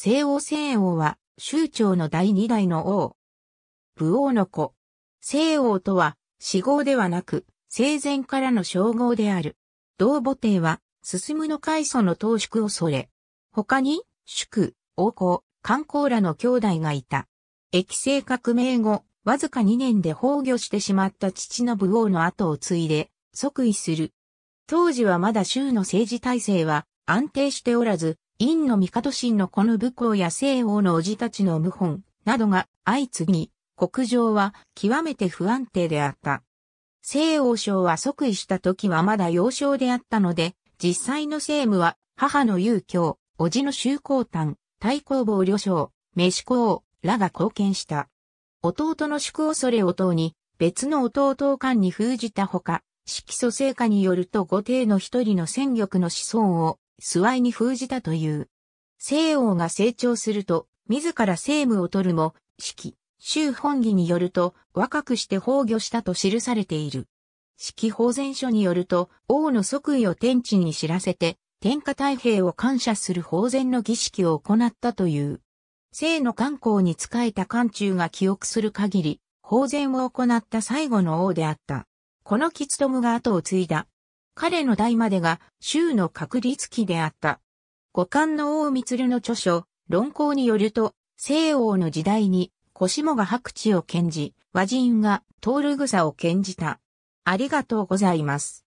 西王西王は、宗長の第二代の王。武王の子。西王とは、死号ではなく、生前からの称号である。同母帝は、進むの開祖の当宿を恐れ。他に、宿、王侯、観光らの兄弟がいた。液性革命後、わずか2年で崩御してしまった父の武王の後を継いで、即位する。当時はまだ州の政治体制は安定しておらず、院の帝神のこの武功や西王の叔父たちの謀反などが相次ぎ、国情は極めて不安定であった。西王将は即位した時はまだ幼少であったので、実際の政務は母の遊興、叔父の周公丹、太公坊旅将、飯公らが貢献した。弟の宿恐れを等に、別の弟を官に封じたほか、色素成果によると後帝の一人の戦力の子孫をスワイに封じたという。西欧が成長すると、自ら政務を取るも、季、州本義によると、若くして崩御したと記されている。四季法前書によると、王の即位を天地に知らせて、天下太平を感謝する法前の儀式を行ったという。聖の観光に仕えた官中が記憶する限り、法前を行った最後の王であった。この吉友が後を継いだ彼の代までが州の確立期であった。五冠の王光の著書、論考によると、西欧の時代に、コシモが白地を剣じ、和人がトール草を献じた。ありがとうございます。